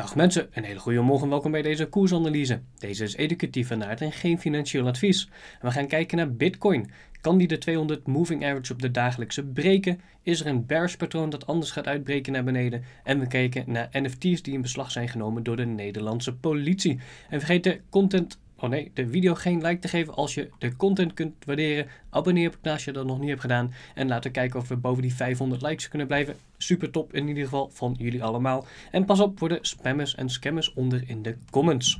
Dag mensen, een hele goede morgen. Welkom bij deze koersanalyse. Deze is educatief van aard en geen financieel advies. we gaan kijken naar Bitcoin. Kan die de 200 moving average op de dagelijkse breken? Is er een bearish patroon dat anders gaat uitbreken naar beneden? En we kijken naar NFT's die in beslag zijn genomen door de Nederlandse politie. En vergeet de content oh nee, de video geen like te geven als je de content kunt waarderen. Abonneer op kanaal als je dat nog niet hebt gedaan. En laten kijken of we boven die 500 likes kunnen blijven. Super top in ieder geval van jullie allemaal. En pas op voor de spammers en scammers onder in de comments.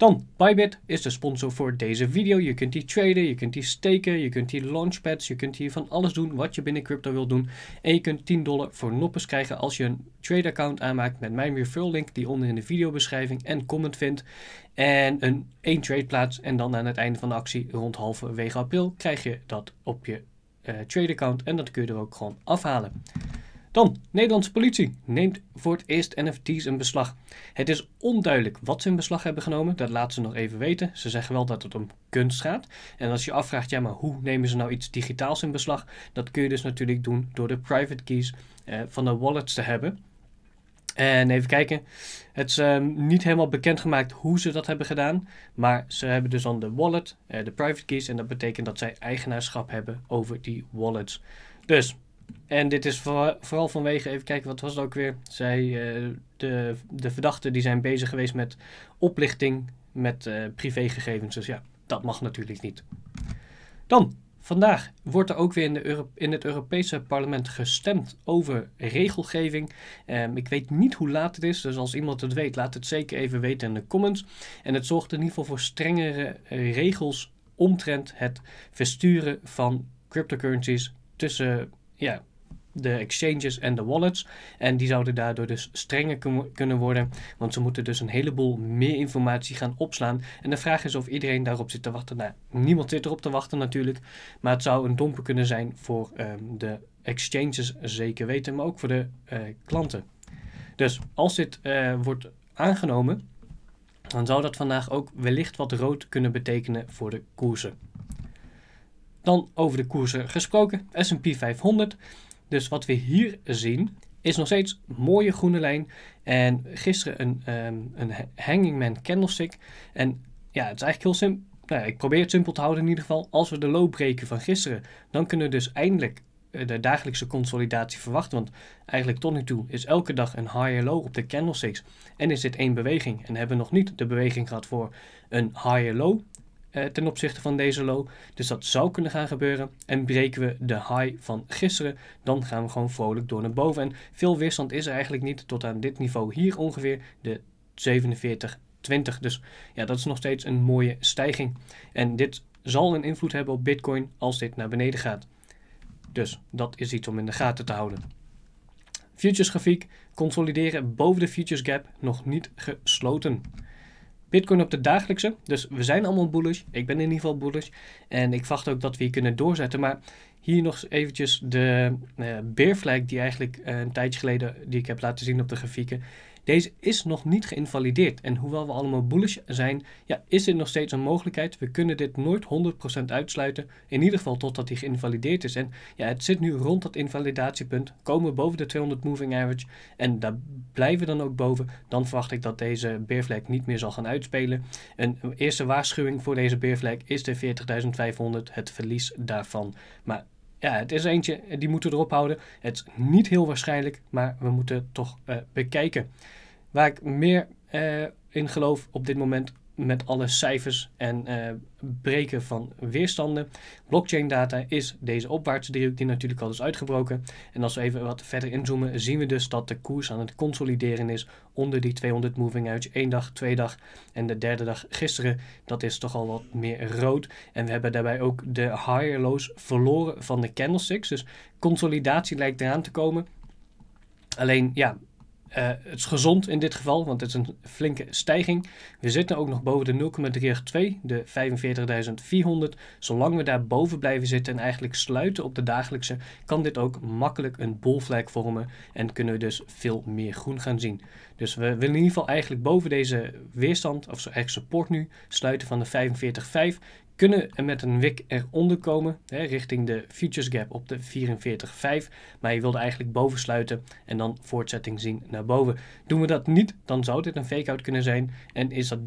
Dan, Bybit is de sponsor voor deze video. Je kunt die traden, je kunt die steken, je kunt die launchpads, je kunt hier van alles doen wat je binnen crypto wilt doen. En je kunt 10 dollar voor noppes krijgen als je een trade account aanmaakt met mijn referral link die onder in de videobeschrijving en comment vindt. En een één trade plaats en dan aan het einde van de actie rond halverwege april krijg je dat op je uh, trade account en dat kun je er ook gewoon afhalen. Dan, Nederlandse politie neemt voor het eerst NFT's in beslag. Het is onduidelijk wat ze in beslag hebben genomen, dat laten ze nog even weten. Ze zeggen wel dat het om kunst gaat. En als je afvraagt, ja maar hoe nemen ze nou iets digitaals in beslag? Dat kun je dus natuurlijk doen door de private keys eh, van de wallets te hebben. En even kijken, het is ehm, niet helemaal bekendgemaakt hoe ze dat hebben gedaan. Maar ze hebben dus dan de wallet, eh, de private keys. En dat betekent dat zij eigenaarschap hebben over die wallets. Dus en dit is vooral vanwege, even kijken wat was het ook weer. Zij, eh, de, de verdachten die zijn bezig geweest met oplichting met eh, privégegevens. Dus ja, dat mag natuurlijk niet. Dan, vandaag wordt er ook weer in, de in het Europese parlement gestemd over regelgeving. Ehm, ik weet niet hoe laat het is, dus als iemand het weet, laat het zeker even weten in de comments. En het zorgt in ieder geval voor strengere eh, regels omtrent het versturen van cryptocurrencies tussen ja, de exchanges en de wallets. En die zouden daardoor dus strenger kunnen worden. Want ze moeten dus een heleboel meer informatie gaan opslaan. En de vraag is of iedereen daarop zit te wachten. Nou, niemand zit erop te wachten natuurlijk. Maar het zou een domper kunnen zijn voor ehm, de exchanges zeker weten. Maar ook voor de eh, klanten. Dus als dit eh, wordt aangenomen, dan zou dat vandaag ook wellicht wat rood kunnen betekenen voor de koersen. Dan over de koersen gesproken, S&P 500. Dus wat we hier zien is nog steeds een mooie groene lijn. En gisteren een, ehm, hanging een candlestick. En ja, het is eigenlijk heel simpel. Nou, ik probeer het simpel te houden in ieder geval. Als we de loop breken van gisteren, dan kunnen we dus eindelijk eh, de dagelijkse consolidatie verwachten. Want eigenlijk tot nu toe is elke dag een higher low op de candlesticks. En is dit één beweging. En hebben we nog niet de beweging gehad voor een higher low. Eh, ten opzichte van deze low. Dus dat zou kunnen gaan gebeuren. En breken we de high van gisteren, dan gaan we gewoon vrolijk door naar boven. En veel weerstand is er eigenlijk niet tot aan dit niveau hier ongeveer, de 47,20. Dus ja, dat is nog steeds een mooie stijging. En dit zal een invloed hebben op Bitcoin als dit naar beneden gaat. Dus dat is iets om in de gaten te houden. Futures grafiek consolideren boven de futures gap nog niet gesloten. Bitcoin op de dagelijkse. Dus we zijn allemaal bullish. Ik ben in ieder geval bullish. En ik verwacht ook dat we hier kunnen doorzetten. Maar hier nog eventjes de uh, eh, beervlek die eigenlijk eh, een tijdje geleden die ik heb laten zien op de grafieken. Deze is nog niet geïnvalideerd en hoewel we allemaal bullish zijn, ja, is dit nog steeds een mogelijkheid. We kunnen dit nooit 100% uitsluiten, in ieder geval totdat die geïnvalideerd is. En ja, het zit nu rond dat invalidatiepunt, komen we boven de 200 moving average en daar blijven we dan ook boven. Dan verwacht ik dat deze bear flag niet meer zal gaan uitspelen. Een eerste waarschuwing voor deze bear flag is de 40.500, het verlies daarvan. Maar ja, het is eentje, eh, die moeten we erop houden. Het is niet heel waarschijnlijk, maar we moeten het toch eh, bekijken. Waar ik meer eh, in geloof op dit moment met alle cijfers en eh, breken van weerstanden. Blockchain data is deze opwaartse driehoek die natuurlijk al is uitgebroken. En als we even wat verder inzoomen, zien we dus dat de koers aan het consolideren is onder die 200 moving average. Eén dag, twee dag en de derde dag gisteren. Dat is toch al wat meer rood. En we hebben daarbij ook de higher lows verloren van de candlesticks. Dus consolidatie lijkt eraan te komen. Alleen ja, eh, het is gezond in dit geval, want het is een flinke stijging. We zitten ook nog boven de 0,32, de 45.400. Zolang we daar boven blijven zitten en eigenlijk sluiten op de dagelijkse, kan dit ook makkelijk een bolvlek vormen en kunnen we dus veel meer groen gaan zien. Dus we willen in ieder geval eigenlijk boven deze weerstand, of eigenlijk support nu, sluiten van de 45.5 kunnen met een wick eronder komen, hè, richting de futures gap op de 44,5. Maar je wilde eigenlijk boven sluiten en dan voortzetting zien naar boven. Doen we dat niet, dan zou dit een fake-out kunnen zijn. En is dat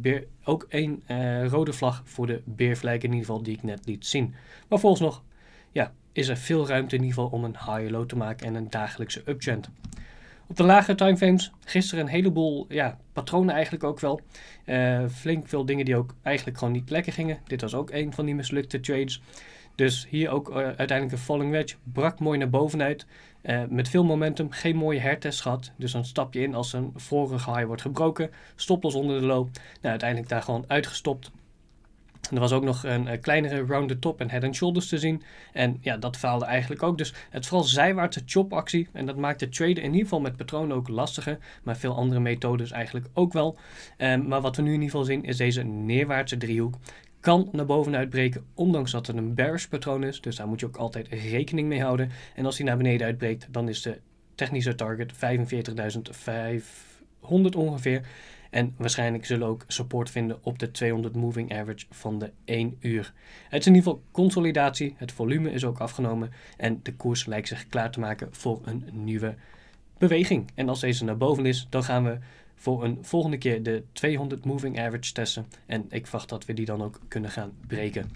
ook een eh, rode vlag voor de beervlek in ieder geval die ik net liet zien. Maar volgens nog, ja, is er veel ruimte in ieder geval om een high low te maken en een dagelijkse uptrend. Op de lagere timeframes gisteren een heleboel ja, patronen eigenlijk ook wel. Eh, flink veel dingen die ook eigenlijk gewoon niet lekker gingen. Dit was ook een van die mislukte trades. Dus hier ook eh, uiteindelijk een falling wedge. Brak mooi naar bovenuit. Uh, met veel momentum. Geen mooie hertest gehad. Dus dan stap je in als een vorige high wordt gebroken. Stoploss onder de low. Nou, uiteindelijk daar gewoon uitgestopt. Er was ook nog een eh, kleinere round the top en head and shoulders te zien. En ja, dat faalde eigenlijk ook. Dus het vooral zijwaartse actie En dat maakt het traden in ieder geval met patronen ook lastiger. Maar veel andere methodes eigenlijk ook wel. Ehm, maar wat we nu in ieder geval zien is deze neerwaartse driehoek kan naar boven uitbreken, ondanks dat het een bearish patroon is. Dus daar moet je ook altijd rekening mee houden. En als hij naar beneden uitbreekt, dan is de technische target 45.500 ongeveer. En waarschijnlijk zullen ook support vinden op de 200 moving average van de 1 uur. Het is in ieder geval consolidatie, het volume is ook afgenomen en de koers lijkt zich klaar te maken voor een nieuwe beweging. En als deze naar boven is, dan gaan we voor een volgende keer de 200 moving average testen. En ik verwacht dat we die dan ook kunnen gaan breken.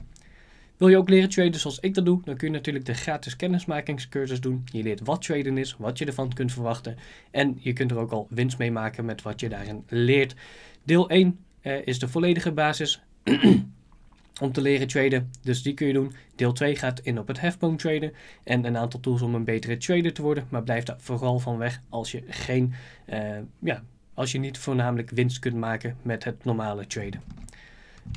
Wil je ook leren traden zoals ik dat doe? Dan kun je natuurlijk de gratis kennismakingscursus doen. Je leert wat traden is, wat je ervan kunt verwachten. En je kunt er ook al winst mee maken met wat je daarin leert. Deel 1 eh, is de volledige basis. om te leren traden. Dus die kun je doen. Deel 2 gaat in op het hefboom traden en een aantal tools om een betere trader te worden. Maar blijf daar vooral van weg als je geen, eh, ja, als je niet voornamelijk winst kunt maken met het normale traden.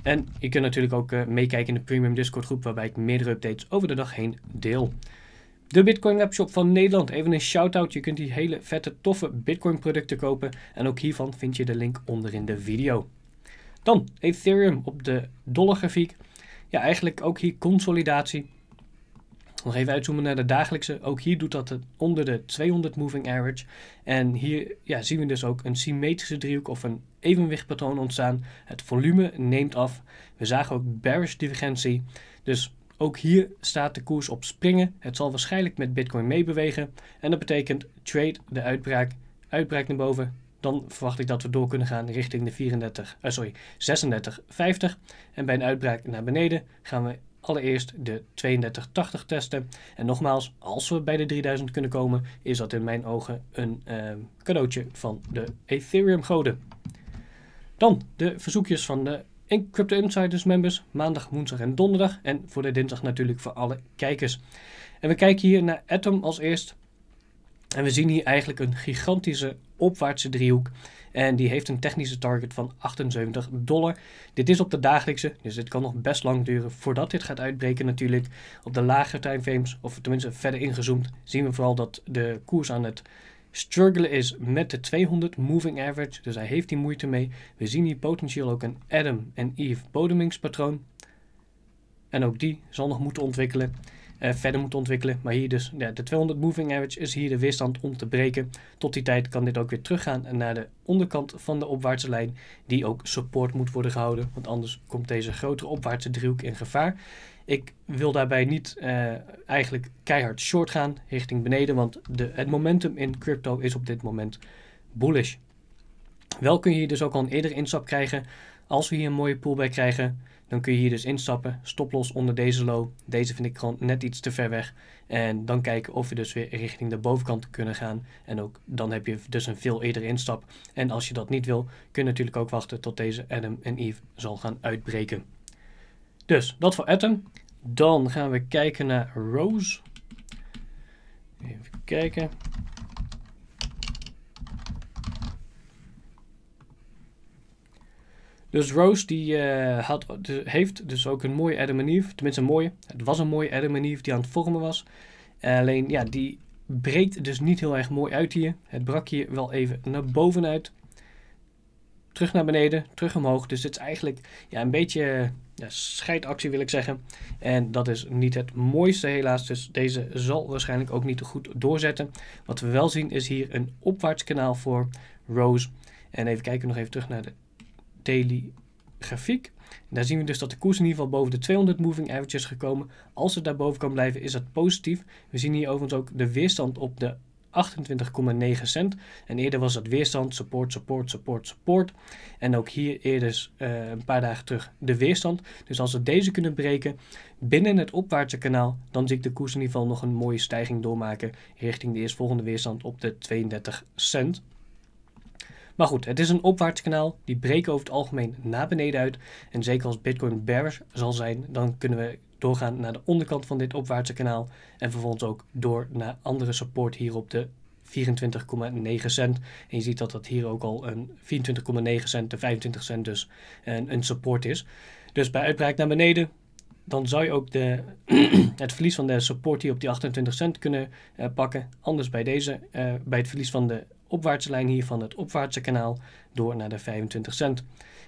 En je kunt natuurlijk ook eh, meekijken in de Premium Discord groep, waarbij ik meerdere updates over de dag heen deel. De Bitcoin Webshop van Nederland. Even een shout-out. Je kunt die hele vette, toffe Bitcoin producten kopen. En ook hiervan vind je de link onder in de video. Dan Ethereum op de grafiek. Ja, eigenlijk ook hier consolidatie. Nog even uitzoomen naar de dagelijkse. Ook hier doet dat het onder de 200 moving average. En hier ja, zien we dus ook een symmetrische driehoek of een evenwichtpatroon ontstaan. Het volume neemt af. We zagen ook bearish divergentie. Dus ook hier staat de koers op springen. Het zal waarschijnlijk met Bitcoin meebewegen. En dat betekent trade de uitbraak, uitbraak naar boven. Dan verwacht ik dat we door kunnen gaan richting de 34, uh, eh, sorry, 36,50. En bij een uitbraak naar beneden gaan we Allereerst de 3280 testen. En nogmaals, als we bij de 3000 kunnen komen, is dat in mijn ogen een ehm, cadeautje van de Ethereum goden. Dan de verzoekjes van de Crypto Insiders members maandag, woensdag en donderdag. En voor de dinsdag natuurlijk voor alle kijkers. En we kijken hier naar Atom als eerst. En we zien hier eigenlijk een gigantische opwaartse driehoek. En die heeft een technische target van 78 dollar. Dit is op de dagelijkse, dus dit kan nog best lang duren voordat dit gaat uitbreken natuurlijk. Op de lagere timeframes, of tenminste verder ingezoomd, zien we vooral dat de koers aan het struggelen is met de 200 moving average. Dus hij heeft die moeite mee. We zien hier potentieel ook een Adam en Eve bodemingspatroon. En ook die zal nog moeten ontwikkelen. Eh, verder moet ontwikkelen. Maar hier dus ja, de 200 moving average is hier de weerstand om te breken. Tot die tijd kan dit ook weer teruggaan naar de onderkant van de opwaartse lijn die ook support moet worden gehouden. Want anders komt deze grotere opwaartse driehoek in gevaar. Ik wil daarbij niet eh, eigenlijk keihard short gaan richting beneden, want de, het momentum in crypto is op dit moment bullish. Wel kun je hier dus ook al een eerder instap krijgen als we hier een mooie pool bij krijgen. Dan kun je hier dus instappen, stoplos onder deze low. Deze vind ik gewoon net iets te ver weg. En dan kijken of we dus weer richting de bovenkant kunnen gaan. En ook dan heb je dus een veel eerdere instap. En als je dat niet wil, kun je natuurlijk ook wachten tot deze Adam en Eve zal gaan uitbreken. Dus dat voor Adam. Dan gaan we kijken naar Rose. Even kijken. Dus Rose die, eh, had, dus heeft dus ook een mooie Adam en Eve. Tenminste, een mooie. Het was een mooie Adam en Eve die aan het vormen was. Eh, alleen, ja, die breekt dus niet heel erg mooi uit hier. Het brak hier wel even naar boven uit. Terug naar beneden, terug omhoog. Dus dit is eigenlijk ja, een beetje ja, scheidactie wil ik zeggen. En dat is niet het mooiste helaas. Dus deze zal waarschijnlijk ook niet goed doorzetten. Wat we wel zien is hier een opwaarts kanaal voor Rose. En even kijken nog even terug naar de daily grafiek. En daar zien we dus dat de koers in ieder geval boven de 200 moving average is gekomen. Als het daarboven kan blijven is dat positief. We zien hier overigens ook de weerstand op de 28,9 cent. En eerder was dat weerstand, support, support, support, support. En ook hier eerder eh, een paar dagen terug de weerstand. Dus als we deze kunnen breken binnen het opwaartse kanaal, dan zie ik de koers in ieder geval nog een mooie stijging doormaken richting de eerstvolgende weerstand op de 32 cent. Maar goed, het is een opwaartse kanaal Die breken over het algemeen naar beneden uit. En zeker als Bitcoin bearish zal zijn, dan kunnen we doorgaan naar de onderkant van dit opwaartse kanaal. En vervolgens ook door naar andere support hier op de 24,9 cent. En je ziet dat dat hier ook al een 24,9 cent, de 25 cent dus, een, een support is. Dus bij uitbraak naar beneden, dan zou je ook de, het verlies van de support hier op die 28 cent kunnen eh, pakken. Anders bij deze, eh, bij het verlies van de opwaartse lijn van het opwaartse kanaal door naar de 25 cent.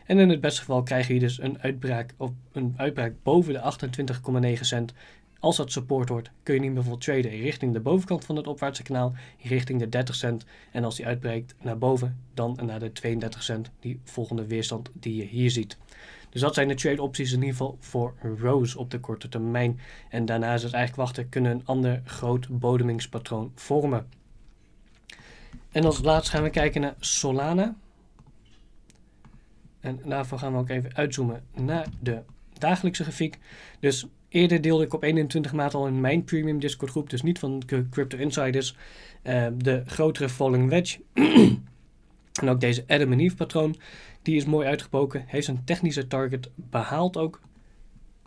En in het beste geval krijg je dus een uitbraak, op een uitbraak boven de 28,9 cent. Als dat support wordt, kun je niet meer vol traden richting de bovenkant van het opwaartse kanaal, richting de 30 cent. En als die uitbreekt naar boven, dan naar de 32 cent, die volgende weerstand die je hier ziet. Dus dat zijn de trade opties in ieder geval voor Rose op de korte termijn. En daarna is het eigenlijk wachten, kunnen een ander groot bodemingspatroon vormen. En als laatste gaan we kijken naar Solana. En daarvoor gaan we ook even uitzoomen naar de dagelijkse grafiek. Dus eerder deelde ik op 21 maart al in mijn premium Discord groep, dus niet van Crypto Insiders, eh, de grotere Falling Wedge. en ook deze Adam en Eve patroon, die is mooi uitgebroken. heeft een technische target behaald ook,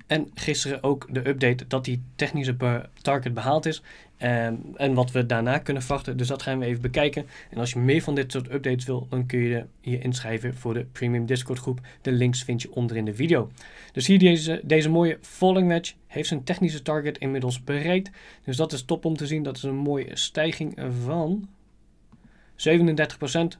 en gisteren ook de update dat die technische target behaald is. Ehm, en wat we daarna kunnen verwachten. Dus dat gaan we even bekijken. En als je meer van dit soort updates wil, dan kun je je inschrijven voor de Premium Discord groep. De links vind je onder in de video. Dus hier deze, deze mooie falling match heeft zijn technische target inmiddels bereikt. Dus dat is top om te zien. Dat is een mooie stijging van 37%,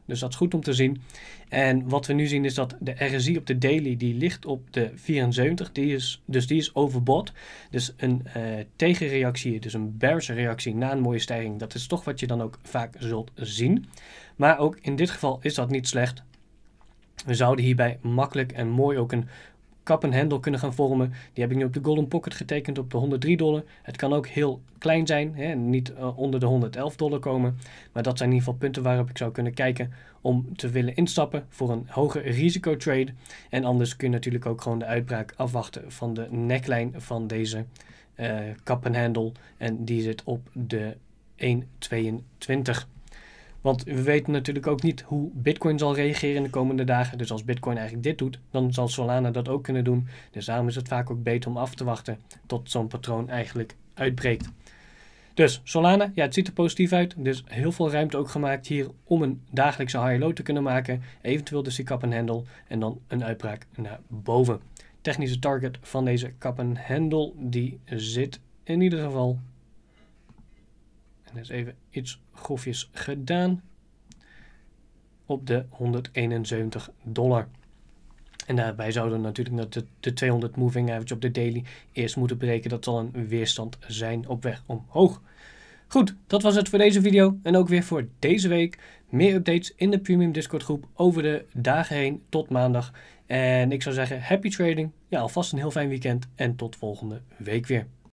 dus dat is goed om te zien. En wat we nu zien is dat de RSI op de daily, die ligt op de 74, die is, dus die is overbought. Dus een eh, tegenreactie, dus een bearish reactie na een mooie stijging, dat is toch wat je dan ook vaak zult zien. Maar ook in dit geval is dat niet slecht. We zouden hierbij makkelijk en mooi ook een kap en hendel kunnen gaan vormen. Die heb ik nu op de Golden Pocket getekend op de 103 dollar. Het kan ook heel klein zijn, hè, niet eh, onder de 111 dollar komen. Maar dat zijn in ieder geval punten waarop ik zou kunnen kijken om te willen instappen voor een hoger risicotrade. En anders kun je natuurlijk ook gewoon de uitbraak afwachten van de neklijn van deze eh, kap en hendel. En die zit op de 1,22. Want we weten natuurlijk ook niet hoe Bitcoin zal reageren in de komende dagen. Dus als Bitcoin eigenlijk dit doet, dan zal Solana dat ook kunnen doen. Dus daarom is het vaak ook beter om af te wachten tot zo'n patroon eigenlijk uitbreekt. Dus Solana, ja, het ziet er positief uit. Dus heel veel ruimte ook gemaakt hier om een dagelijkse high-low te kunnen maken. Eventueel dus die kap en handle en dan een uitbraak naar boven. Technische target van deze kap en die zit in ieder geval er is even iets grofjes gedaan. Op de 171 dollar. En daarbij zouden natuurlijk de, de 200 moving average op de daily eerst moeten breken. Dat zal een weerstand zijn op weg omhoog. Goed, dat was het voor deze video en ook weer voor deze week. Meer updates in de Premium Discord groep over de dagen heen tot maandag. En ik zou zeggen, happy trading. Ja, alvast een heel fijn weekend en tot volgende week weer.